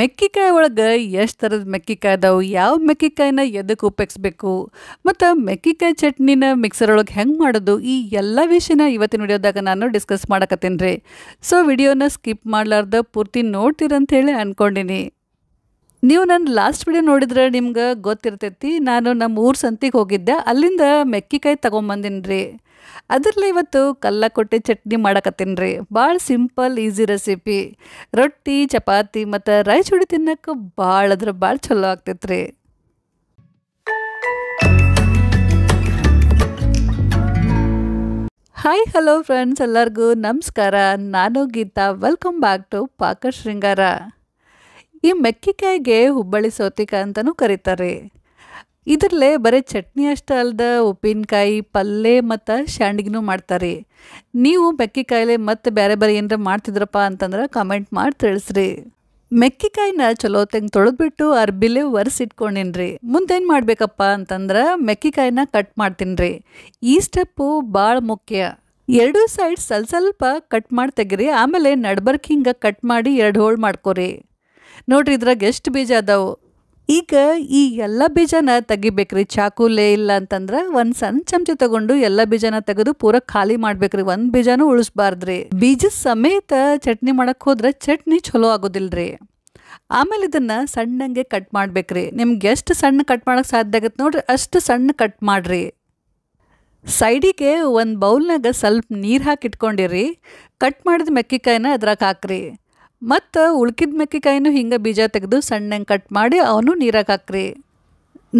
ಮೆಕ್ಕಿಕಾಯಿ ಒಳಗೆ ಎಷ್ಟು ಥರದ ಮೆಕ್ಕಿಕಾಯಿ ಅದಾವು ಯಾವ ಮೆಕ್ಕಿಕಾಯಿನ ಎದಕ್ಕೆ ಉಪಯೋಗಿಸ್ಬೇಕು ಮತ್ತು ಮೆಕ್ಕಿಕಾಯಿ ಚಟ್ನಿನ ಮಿಕ್ಸರ್ ಒಳಗೆ ಹೆಂಗೆ ಮಾಡೋದು ಈ ಎಲ್ಲ ವಿಷಯನ ಇವತ್ತಿನ ವಿಡಿಯೋದಾಗ ನಾನು ಡಿಸ್ಕಸ್ ಮಾಡಕತ್ತೀನಿ ರೀ ಸೊ ವಿಡಿಯೋನ ಸ್ಕಿಪ್ ಮಾಡಲಾರ್ದ ಪೂರ್ತಿ ಅಂತ ಹೇಳಿ ಅಂದ್ಕೊಂಡಿನಿ ನೀವು ನನ್ನ ಲಾಸ್ಟ್ ವಿಡಿಯೋ ನೋಡಿದ್ರೆ ನಿಮ್ಗೆ ಗೊತ್ತಿರ್ತೈತಿ ನಾನು ನಮ್ಮ ಊರು ಸಂತಿಗೆ ಹೋಗಿದ್ದೆ ಅಲ್ಲಿಂದ ಮೆಕ್ಕಿಕಾಯಿ ತೊಗೊಂಬಂದಿನಿ ರೀ ಅದರಲ್ಲಿ ಇವತ್ತು ಕೊಟ್ಟೆ ಚಟ್ನಿ ಮಾಡಕತ್ತೀನಿ ರೀ ಭಾಳ ಸಿಂಪಲ್ ಈಸಿ ರೆಸಿಪಿ ರೊಟ್ಟಿ ಚಪಾತಿ ಮತ್ತು ರೈಸ್ ಹುಡಿ ತಿನ್ನೋಕ್ಕೆ ಭಾಳ ಅದ್ರ ಭಾಳ ಚಲೋ ಆಗ್ತೈತೆ ರೀ ಹಾಯ್ ಹಲೋ ಫ್ರೆಂಡ್ಸ್ ಎಲ್ಲರಿಗೂ ನಮಸ್ಕಾರ ನಾನು ಗೀತಾ ವೆಲ್ಕಮ್ ಬ್ಯಾಕ್ ಟು ಪಾಕ ಶೃಂಗಾರ ಈ ಮೆಕ್ಕಿಕಾಯಿಗೆ ಹುಬ್ಬಳ್ಳಿ ಸೌತಿಕಾಯಿ ಅಂತಲೂ ಕರೀತಾರೆ ಇದರಲ್ಲೇ ಬರೀ ಚಟ್ನಿ ಅಷ್ಟೇ ಅಲ್ಲದ ಉಪ್ಪಿನಕಾಯಿ ಪಲ್ಯ ಮತ್ತು ಶಾಂಡಿಗೂ ಮಾಡ್ತಾರೆ ನೀವು ಮೆಕ್ಕಿಕಾಯಿಲೆ ಮತ್ತು ಬೇರೆ ಬೇರೆ ಏನಾರ ಮಾಡ್ತಿದ್ರಪ್ಪ ಅಂತಂದ್ರೆ ಕಮೆಂಟ್ ಮಾಡಿ ತಿಳಿಸ್ರಿ ಮೆಕ್ಕಿಕಾಯಿನ ಚಲೋ ತೆಂಗ್ ತೊಳೆದ್ಬಿಟ್ಟು ಅರ್ಬಿಲೆ ಒರೆಸಿಟ್ಕೊಂಡಿನ್ರಿ ಮುಂದೇನು ಮಾಡಬೇಕಪ್ಪ ಅಂತಂದ್ರೆ ಮೆಕ್ಕಿಕಾಯಿನ ಕಟ್ ಮಾಡ್ತೀನಿ ರೀ ಈ ಸ್ಟೆಪ್ಪು ಭಾಳ ಮುಖ್ಯ ಎರಡು ಸೈಡ್ ಸ್ವಲ್ಪ ಸ್ವಲ್ಪ ಕಟ್ ಮಾಡಿ ತೆಗಿರಿ ಆಮೇಲೆ ನಡ್ಬರ್ಕ್ ಕಟ್ ಮಾಡಿ ಎರಡು ಹೋಳು ಮಾಡ್ಕೋರಿ ನೋಡ್ರಿ ಇದ್ರಾಗ ಎಷ್ಟು ಬೀಜ ಅದಾವು ಈಗ ಈ ಎಲ್ಲ ಬೀಜನ ತೆಗಿಬೇಕ್ರಿ ಚಾಕುಲೆ ಇಲ್ಲ ಅಂತಂದ್ರೆ ಒಂದು ಸಣ್ಣ ಚಮಚ ತಗೊಂಡು ಎಲ್ಲ ಬೀಜನ ತೆಗೆದು ಪೂರ ಖಾಲಿ ಮಾಡ್ಬೇಕ್ರಿ ಒಂದು ಬೀಜನೂ ಉಳಿಸ್ಬಾರ್ದ್ರಿ ಬೀಜ ಸಮೇತ ಚಟ್ನಿ ಮಾಡಕ್ಕೆ ಹೋದ್ರೆ ಚಟ್ನಿ ಚಲೋ ಆಗೋದಿಲ್ರಿ ಆಮೇಲೆ ಇದನ್ನ ಸಣ್ಣಂಗೆ ಕಟ್ ಮಾಡ್ಬೇಕ್ರಿ ನಿಮ್ಗೆ ಎಷ್ಟು ಸಣ್ಣ ಕಟ್ ಮಾಡೋಕೆ ಸಾಧ್ಯ ಆಗತ್ತೆ ನೋಡ್ರಿ ಅಷ್ಟು ಸಣ್ಣ ಕಟ್ ಮಾಡಿರಿ ಸೈಡಿಗೆ ಒಂದು ಬೌಲ್ನಾಗ ಸ್ವಲ್ಪ ನೀರು ಹಾಕಿ ಇಟ್ಕೊಂಡಿರಿ ಕಟ್ ಮಾಡಿದ ಮೆಕ್ಕಿಕಾಯಿನ ಅದ್ರಾಗ ಹಾಕ್ರಿ ಮತ್ತು ಉಳ್ಕಿದ ಮೆಕ್ಕೆಕಾಯಿನೂ ಹಿಂಗೆ ಬೀಜ ತೆಗೆದು ಸಣ್ಣಂಗೆ ಕಟ್ ಮಾಡಿ ಅವನು ನೀರಾಗ ಹಾಕ್ರಿ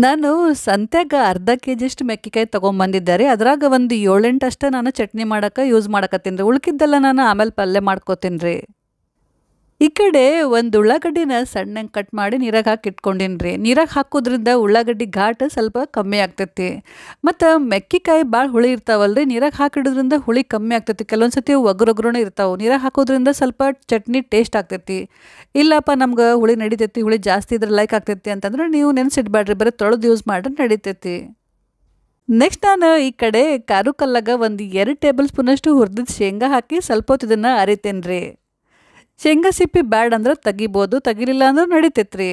ನಾನು ಸಂತ್ಯಾಗ ಅರ್ಧ ಕೆ ಜಿಷ್ಟು ಮೆಕ್ಕಿಕಾಯಿ ತೊಗೊಂಬಂದಿದ್ದೆ ರೀ ಅದ್ರಾಗ ಒಂದು ಏಳೆಂಟು ಅಷ್ಟೇ ನಾನು ಚಟ್ನಿ ಮಾಡೋಕೆ ಯೂಸ್ ಮಾಡಕತ್ತೀನಿ ರೀ ಉಳ್ಕಿದ್ದೆಲ್ಲ ನಾನು ಆಮೇಲೆ ಪಲ್ಯ ಮಾಡ್ಕೋತೀನಿ ರೀ ಈ ಕಡೆ ಒಂದು ಉಳ್ಳಾಗಡ್ಡಿನ ಸಣ್ಣಂಗೆ ಕಟ್ ಮಾಡಿ ನೀರಾಗ ಹಾಕಿ ಇಟ್ಕೊಂಡಿನ್ರಿ ನೀರಾಗ ಹಾಕೋದ್ರಿಂದ ಉಳ್ಳಾಗಡ್ಡಿ ಘಾಟ ಸ್ವಲ್ಪ ಕಮ್ಮಿ ಆಗ್ತೈತಿ ಮತ್ತು ಮೆಕ್ಕಿಕಾಯಿ ಭಾಳ ಹುಳಿ ಇರ್ತಾವಲ್ಲ ರೀ ನೀರಾಗ ಹಾಕಿಡೋದ್ರಿಂದ ಹುಳಿ ಕಮ್ಮಿ ಆಗ್ತೈತಿ ಕೆಲವೊಂದು ಸತಿ ಒಗ್ರೊಗ್ರೂ ಇರ್ತಾವೆ ನೀರಾಗ ಹಾಕೋದ್ರಿಂದ ಸ್ವಲ್ಪ ಚಟ್ನಿ ಟೇಸ್ಟ್ ಆಗ್ತೈತಿ ಇಲ್ಲಪ್ಪ ನಮ್ಗೆ ಹುಳಿ ನಡಿತೈತಿ ಹುಳಿ ಜಾಸ್ತಿ ಇದ್ರೆ ಲೈಕ್ ಆಗ್ತೈತಿ ಅಂತಂದ್ರೆ ನೀವು ನೆನೆಸಿಡ್ಬೇಡ್ರಿ ಬರೀ ತೊಳೆದು ಯೂಸ್ ಮಾಡ್ರೆ ನಡಿತೈತಿ ನೆಕ್ಸ್ಟ್ ನಾನು ಈ ಕಡೆ ಕಾರು ಕಲ್ಲಾಗ ಒಂದು ಎರಡು ಟೇಬಲ್ ಸ್ಪೂನಷ್ಟು ಹುರ್ದಿದ್ದು ಶೇಂಗಾ ಹಾಕಿ ಸ್ವಲ್ಪ ಹೊತ್ತು ಇದನ್ನು ಅರಿತೇನೆ ರೀ ಶೇಂಗಾ ಸಿಪ್ಪಿ ಬ್ಯಾಡ್ ಅಂದ್ರೆ ತೆಗಿಬೋದು ತೆಗಿಲಿಲ್ಲ ಅಂದ್ರೆ ನಡೀತೈತ್ರಿ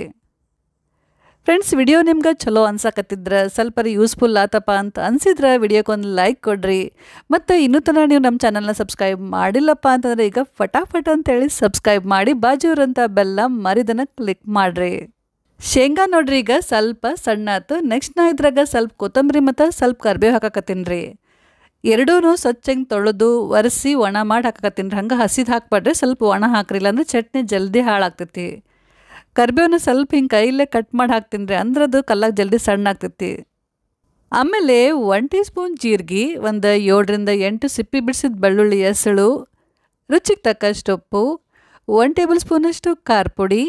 ಫ್ರೆಂಡ್ಸ್ ವಿಡಿಯೋ ನಿಮ್ಗೆ ಚಲೋ ಅನ್ಸಕತ್ತಿದ್ರೆ ಸ್ವಲ್ಪ ಯೂಸ್ಫುಲ್ ಆತಪ್ಪ ಅಂತ ಅನಿಸಿದ್ರೆ ವಿಡಿಯೋಕ್ಕೊಂದು ಲೈಕ್ ಕೊಡ್ರಿ ಮತ್ತು ಇನ್ನೂ ತನಕ ನೀವು ನಮ್ಮ ಚಾನಲ್ನ ಸಬ್ಸ್ಕ್ರೈಬ್ ಮಾಡಿಲ್ಲಪ್ಪ ಅಂತಂದರೆ ಈಗ ಫಟಾಫಟ್ ಅಂತೇಳಿ ಸಬ್ಸ್ಕ್ರೈಬ್ ಮಾಡಿ ಬಾಜೂರಂಥ ಬೆಲ್ಲ ಮರಿದನ ಕ್ಲಿಕ್ ಮಾಡಿರಿ ಶೇಂಗಾ ನೋಡ್ರಿ ಈಗ ಸ್ವಲ್ಪ ಸಣ್ಣ ಆತು ನೆಕ್ಸ್ಟ್ ನಾ ಇದ್ರಾಗ ಸ್ವಲ್ಪ ಕೊತ್ತಂಬರಿ ಮತ್ತು ಸ್ವಲ್ಪ ಕರ್ಬೇವು ಹಾಕಕತ್ತೀನಿ ರೀ ಎರಡೂ ಸ್ವಚ್ಛಂಗೆ ತೊಳೆದು ಒರೆಸಿ ಒಣ ಮಾಡಿ ಹಾಕಕತ್ತೀನಿ ಹಂಗೆ ಹಸಿದು ಹಾಕ್ಬಾಡ್ರಿ ಸ್ವಲ್ಪ ಒಣ ಹಾಕ್ರಿ ಇಲ್ಲಾಂದ್ರೆ ಚಟ್ನಿ ಜಲ್ದಿ ಹಾಳಾಗ್ತೈತಿ ಕರ್ಬೇವನ್ನ ಸ್ವಲ್ಪ ಹಿಂಗೆ ಕೈಲೇ ಕಟ್ ಮಾಡಿ ಹಾಕ್ತೀನಿ ರೀ ಅಂದ್ರೆ ಅದು ಕಲ್ಲಾಗ ಜಲ್ದಿ ಸಣ್ಣ ಆಗ್ತೈತಿ ಆಮೇಲೆ ಒನ್ ಟೀ ಸ್ಪೂನ್ ಜೀರಿಗೆ ಒಂದು ಏಳರಿಂದ ಎಂಟು ಸಿಪ್ಪಿ ಬಿಡಿಸಿದ ಬೆಳ್ಳುಳ್ಳಿ ಹೆಸಳು ರುಚಿಗೆ ತಕ್ಕಷ್ಟು ಉಪ್ಪು ಒನ್ ಟೇಬಲ್ ಸ್ಪೂನಷ್ಟು ಖಾರ ಪುಡಿ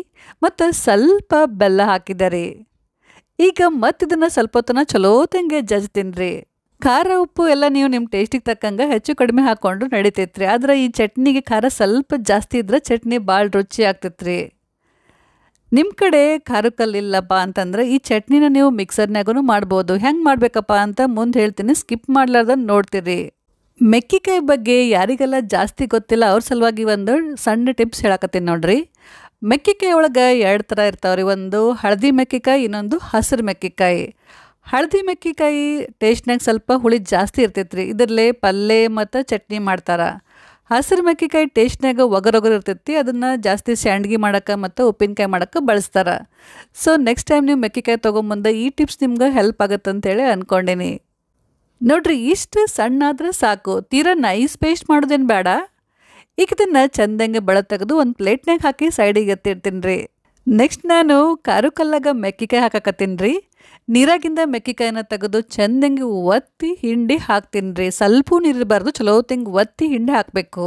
ಮತ್ತು ಸ್ವಲ್ಪ ಬೆಲ್ಲ ಹಾಕಿದ್ದಾರೆ ಈಗ ಮತ್ತಿದನ್ನು ಸ್ವಲ್ಪ ಹೊತ್ತನ ಚಲೋ ತಂಗೆ ಜಜ್ತೀನಿ ರೀ ಖಾರ ಉಪ್ಪು ಎಲ್ಲ ನೀವು ನಿಮ್ಮ ಟೇಸ್ಟಿಗೆ ತಕ್ಕಂಗೆ ಹೆಚ್ಚು ಕಡಿಮೆ ಹಾಕ್ಕೊಂಡು ನಡೀತೈತ್ರಿ ಆದ್ರೆ ಈ ಚಟ್ನಿಗೆ ಖಾರ ಸ್ವಲ್ಪ ಜಾಸ್ತಿ ಇದ್ರೆ ಚಟ್ನಿ ಭಾಳ ರುಚಿ ಆಗ್ತೈತ್ರಿ ನಿಮ್ಮ ಕಡೆ ಖಾರಕಲ್ಲಿ ಇಲ್ಲಪ್ಪ ಅಂತಂದ್ರೆ ಈ ಚಟ್ನಿನ ನೀವು ಮಿಕ್ಸರ್ನಾಗೂ ಮಾಡ್ಬೋದು ಹೆಂಗೆ ಮಾಡಬೇಕಪ್ಪ ಅಂತ ಮುಂದೆ ಹೇಳ್ತೀನಿ ಸ್ಕಿಪ್ ಮಾಡ್ಲಾರ್ದನ್ನು ನೋಡ್ತೀರಿ ಮೆಕ್ಕಿಕಾಯಿ ಬಗ್ಗೆ ಯಾರಿಗೆಲ್ಲ ಜಾಸ್ತಿ ಗೊತ್ತಿಲ್ಲ ಅವ್ರ ಸಲುವಾಗಿ ಒಂದು ಸಣ್ಣ ಟಿಪ್ಸ್ ಹೇಳಕತ್ತೀನಿ ನೋಡ್ರಿ ಮೆಕ್ಕಿಕಾಯಿ ಒಳಗೆ ಎರಡು ಥರ ಇರ್ತಾವ್ರಿ ಒಂದು ಹಳದಿ ಮೆಕ್ಕಿಕಾಯಿ ಇನ್ನೊಂದು ಹಸಿರು ಮೆಕ್ಕಿಕಾಯಿ ಹಳದಿ ಮೆಕ್ಕಿಕಾಯಿ ಟೇಸ್ಟ್ನಾಗ ಸ್ವಲ್ಪ ಹುಳಿ ಜಾಸ್ತಿ ಇರ್ತೈತೆ ರೀ ಇದರಲ್ಲೇ ಪಲ್ಯ ಮತ್ತು ಚಟ್ನಿ ಮಾಡ್ತಾರೆ ಹಸಿರು ಮೆಕ್ಕಿಕಾಯಿ ಟೇಸ್ಟ್ನಾಗ ಒಗರೊಗರು ಇರ್ತೈತಿ ಅದನ್ನು ಜಾಸ್ತಿ ಸ್ಯಾಂಡ್ಗಿ ಮಾಡೋಕ್ಕೆ ಮತ್ತು ಉಪ್ಪಿನಕಾಯಿ ಮಾಡೋಕ್ಕೆ ಬಳಸ್ತಾರೆ ಸೊ ನೆಕ್ಸ್ಟ್ ಟೈಮ್ ನೀವು ಮೆಕ್ಕಿಕಾಯಿ ತೊಗೊಂಬಂದ ಈ ಟಿಪ್ಸ್ ನಿಮ್ಗೆ ಹೆಲ್ಪ್ ಆಗುತ್ತೆ ಅಂತೇಳಿ ಅಂದ್ಕೊಂಡೀನಿ ನೋಡ್ರಿ ಇಷ್ಟು ಸಣ್ಣ ಆದರೆ ಸಾಕು ತೀರಾ ನೈಸ್ ಪೇಸ್ಟ್ ಮಾಡೋದೇನು ಬೇಡ ಈಗ ಇದನ್ನು ಚೆಂದಂಗೆ ಬೆಳೆ ತೆಗೆದು ಒಂದು ಪ್ಲೇಟ್ನಾಗ ಹಾಕಿ ಸೈಡಿಗೆ ಎತ್ತಿಡ್ತೀನಿ ರೀ ನೆಕ್ಸ್ಟ್ ನಾನು ಕಾರು ಕಲ್ಲಾಗ ಮೆಕ್ಕಿಕಾಯಿ ಹಾಕಕತ್ತೀನಿ ರೀ ನೀರಾಗಿಂದ ಮೆಕ್ಕಿಕಾಯಿನ ತೆಗೆದು ಚಂದಂಗೆ ಒತ್ತಿ ಹಿಂಡಿ ಹಾಕ್ತೀನಿ ರೀ ಸ್ವಲ್ಪ ನೀರಿರಬಾರ್ದು ಚಲೋ ತಿಂಗೆ ಒತ್ತಿ ಹಿಂಡಿ ಹಾಕಬೇಕು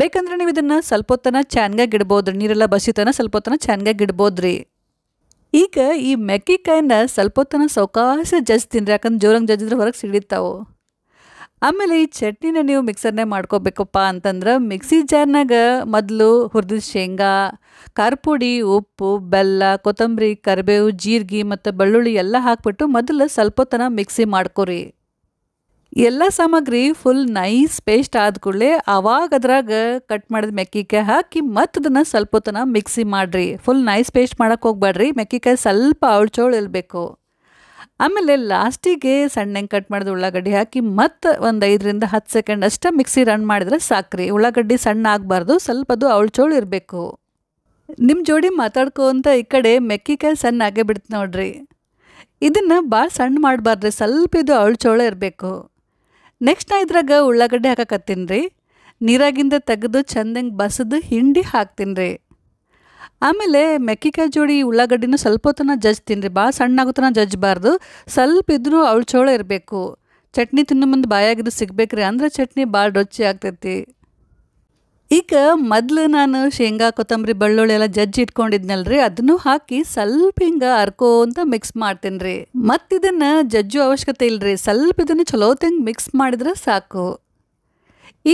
ಬೇಕಂದ್ರೆ ನೀವು ಇದನ್ನು ಸ್ವಲ್ಪ ಹೊತ್ತನ ಚೆನ್ನಾಗಿ ಇಡ್ಬೋದು ನೀರೆಲ್ಲ ಬಸಿತನ ಸ್ವಲ್ಪ ಹೊತ್ತನ ಚೆನ್ನಾಗಿ ಇಡ್ಬೋದು ರೀ ಈಗ ಈ ಮೆಕ್ಕಿಕಾಯಿನ ಸ್ವಲ್ಪ ಹೊತ್ತನ ಸೌಕಾಶ ಜಜ್ತೀನಿ ರೀ ಯಾಕಂದ್ರೆ ಜೋರಂಗೆ ಜಜ್ಜಿದ್ರೆ ಹೊರಗೆ ಸಿಡಿತಾವೆ ಆಮೇಲೆ ಈ ಚಟ್ನಿನ ನೀವು ಮಿಕ್ಸರ್ನೇ ಮಾಡ್ಕೋಬೇಕಪ್ಪ ಅಂತಂದ್ರೆ ಮಿಕ್ಸಿ ಜಾರ್ನಾಗ ಮೊದಲು ಹುರಿದ ಶೇಂಗಾ ಕರ್ಪುಡಿ ಉಪ್ಪು ಬೆಲ್ಲ ಕೊತ್ತಂಬರಿ ಕರಿಬೇವು ಜೀರಿಗೆ ಮತ್ತು ಬೆಳ್ಳುಳ್ಳಿ ಎಲ್ಲ ಹಾಕ್ಬಿಟ್ಟು ಮೊದಲು ಸ್ವಲ್ಪ ತನ ಮಿಕ್ಸಿ ಮಾಡ್ಕೋರಿ ಎಲ್ಲ ಸಾಮಗ್ರಿ ಫುಲ್ ನೈಸ್ ಪೇಸ್ಟ್ ಆದ ಕೂಡಲೇ ಆವಾಗ ಅದ್ರಾಗ ಕಟ್ ಮಾಡಿದ ಮೆಕ್ಕಿಕಾಯಿ ಹಾಕಿ ಮತ್ತದನ್ನ ಸ್ವಲ್ಪ ಹೊತ್ತನ ಮಿಕ್ಸಿ ಮಾಡಿರಿ ಫುಲ್ ನೈಸ್ ಪೇಸ್ಟ್ ಮಾಡೋಕ್ಕೆ ಹೋಗ್ಬೇಡ್ರಿ ಮೆಕ್ಕಿಕಾಯಿ ಸ್ವಲ್ಪ ಅವಳು ಚೋಳು ಇರಬೇಕು ಆಮೇಲೆ ಲಾಸ್ಟಿಗೆ ಹೆಂಗೆ ಕಟ್ ಮಾಡಿದ ಉಳ್ಳಾಗಡ್ಡಿ ಹಾಕಿ ಮತ್ತೆ ಒಂದು ಐದರಿಂದ ಹತ್ತು ಸೆಕೆಂಡ್ ಅಷ್ಟೇ ಮಿಕ್ಸಿ ರನ್ ಮಾಡಿದರೆ ಸಾಕ್ರಿ ಉಳ್ಳಾಗಡ್ಡಿ ಸಣ್ಣ ಆಗಬಾರ್ದು ಸ್ವಲ್ಪದು ಅವಳು ಇರಬೇಕು ನಿಮ್ಮ ಜೋಡಿ ಮಾತಾಡ್ಕೊಂತ ಈ ಕಡೆ ಮೆಕ್ಕಿಕಾಯಿ ಸಣ್ಣ ಆಗೇ ಬಿಡ್ತು ನೋಡ್ರಿ ಇದನ್ನು ಭಾಳ ಸಣ್ಣ ಮಾಡಬಾರ್ದ್ರಿ ಸ್ವಲ್ಪ ಇದು ಅವಳು ಇರಬೇಕು ನೆಕ್ಸ್ಟ್ ನಾ ಇದ್ರಾಗ ಉಳ್ಳಾಗಡ್ಡೆ ಹಾಕಕತ್ತೀನಿ ರೀ ನೀರಾಗಿಂದ ತೆಗೆದು ಚಂದಂಗೆ ಬಸದು ಹಿಂಡಿ ಹಾಕ್ತೀನಿ ರೀ ಆಮೇಲೆ ಮೆಕ್ಕಿಕಾಯಿ ಜೋಡಿ ಉಳ್ಳಾಗಡ್ಡಿನ ಸ್ವಲ್ಪ ಹೊತ್ತನ ತಿನ್ನಿರಿ ಭಾಳ ಸಣ್ಣ ಆಗುತ್ತನ ಜಜ್ಜಬಾರ್ದು ಸ್ವಲ್ಪ ಇದ್ರೂ ಅವಳು ಇರಬೇಕು ಚಟ್ನಿ ತಿನ್ನೋ ಮುಂದೆ ಬಾಯಾಗಿದ್ದು ರೀ ಅಂದರೆ ಚಟ್ನಿ ಭಾಳ ರುಚಿ ಆಗ್ತೈತಿ ಈಗ ಮೊದಲು ನಾನು ಶೇಂಗಾ ಕೊತ್ತಂಬರಿ ಬೆಳ್ಳುಳ್ಳಿ ಎಲ್ಲ ಜಜ್ಜಿ ಇಟ್ಕೊಂಡಿದ್ನಲ್ರಿ ಅದನ್ನು ಹಾಕಿ ಸ್ವಲ್ಪ ಹಿಂಗೆ ಅರ್ಕೋ ಅಂತ ಮಿಕ್ಸ್ ಮಾಡ್ತೀನಿ ರೀ ಇದನ್ನು ಜಜ್ಜು ಅವಶ್ಯಕತೆ ಇಲ್ಲರಿ ಸ್ವಲ್ಪ ಇದನ್ನು ಚಲೋ ತೆಂಗ್ ಮಿಕ್ಸ್ ಮಾಡಿದ್ರೆ ಸಾಕು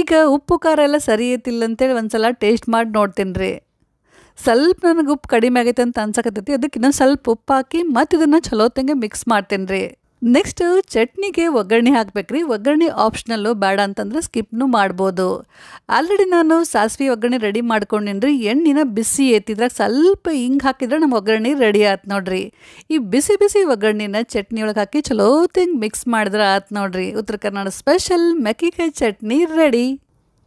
ಈಗ ಉಪ್ಪು ಖಾರ ಎಲ್ಲ ಸರಿ ಐತಿಲ್ಲ ಅಂತೇಳಿ ಒಂದು ಸಲ ಟೇಸ್ಟ್ ಮಾಡಿ ನೋಡ್ತೀನಿ ರೀ ಸ್ವಲ್ಪ ನನಗೆ ಉಪ್ಪು ಕಡಿಮೆ ಆಗೈತೆ ಅಂತ ಅನ್ಸಕತ್ತೈತಿ ಅದಕ್ಕೆ ಇನ್ನೊಂದು ಸ್ವಲ್ಪ ಉಪ್ಪು ಹಾಕಿ ಮತ್ತು ಇದನ್ನು ಚಲೋತಂಗೆ ಮಿಕ್ಸ್ ಮಾಡ್ತೇನೆ ರೀ ನೆಕ್ಸ್ಟ್ ಚಟ್ನಿಗೆ ಒಗ್ಗರಣೆ ರೀ ಒಗ್ಗರಣೆ ಆಪ್ಷನಲ್ಲು ಬೇಡ ಅಂತಂದ್ರೆ ಸ್ಕಿಪ್ನು ಮಾಡ್ಬೋದು ಆಲ್ರೆಡಿ ನಾನು ಸಾಸಿವೆ ಒಗ್ಗರಣೆ ರೆಡಿ ಮಾಡ್ಕೊಂಡಿನ್ರಿ ಎಣ್ಣೆನ ಬಿಸಿ ಏತಿದ್ರಾಗ ಸ್ವಲ್ಪ ಹಿಂಗೆ ಹಾಕಿದ್ರೆ ನಮ್ಮ ಒಗ್ಗರಣೆ ರೆಡಿ ಆಯ್ತು ನೋಡ್ರಿ ಈ ಬಿಸಿ ಬಿಸಿ ಒಗ್ಗರಣೆನ ಚಟ್ನಿ ಒಳಗೆ ಹಾಕಿ ಚಲೋ ಮಿಕ್ಸ್ ಮಾಡಿದ್ರೆ ಆಯ್ತು ನೋಡ್ರಿ ಉತ್ತರ ಕರ್ನಾಟಕ ಸ್ಪೆಷಲ್ ಮೆಕ್ಕಿಕಾಯಿ ಚಟ್ನಿ ರೆಡಿ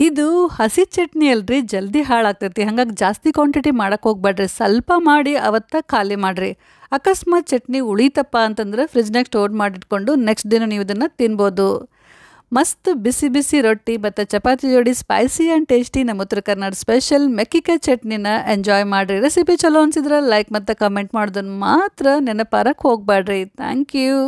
ಇದು ಹಸಿ ಚಟ್ನಿ ಅಲ್ರಿ ಜಲ್ದಿ ಹಾಳಾಗ್ತೈತಿ ಹಂಗಾಗಿ ಜಾಸ್ತಿ ಕ್ವಾಂಟಿಟಿ ಮಾಡಕ್ಕೆ ಹೋಗ್ಬೇಡ್ರಿ ಸ್ವಲ್ಪ ಮಾಡಿ ಅವತ್ತ ಖಾಲಿ ಮಾಡಿರಿ ಅಕಸ್ಮಾತ್ ಚಟ್ನಿ ಉಳಿತಪ್ಪ ಅಂತಂದ್ರೆ ಫ್ರಿಜ್ನಾಗ ಸ್ಟೋರ್ ಮಾಡಿಟ್ಕೊಂಡು ನೆಕ್ಸ್ಟ್ ದಿನ ನೀವು ಇದನ್ನು ತಿನ್ಬೋದು ಮಸ್ತ್ ಬಿಸಿ ಬಿಸಿ ರೊಟ್ಟಿ ಮತ್ತು ಚಪಾತಿ ಜೋಡಿ ಸ್ಪೈಸಿ ಆ್ಯಂಡ್ ಟೇಸ್ಟಿ ನಮ್ಮ ಉತ್ತರ ಕರ್ನಾಟಕ ಸ್ಪೆಷಲ್ ಮೆಕ್ಕಿಕಾಯಿ ಚಟ್ನಿನ ಎಂಜಾಯ್ ಮಾಡಿರಿ ರೆಸಿಪಿ ಚಲೋ ಅನ್ಸಿದ್ರೆ ಲೈಕ್ ಮತ್ತು ಕಮೆಂಟ್ ಮಾಡೋದನ್ನು ಮಾತ್ರ ನೆನಪಾರಕ್ಕೆ ಹೋಗ್ಬೇಡ್ರಿ ಥ್ಯಾಂಕ್ ಯು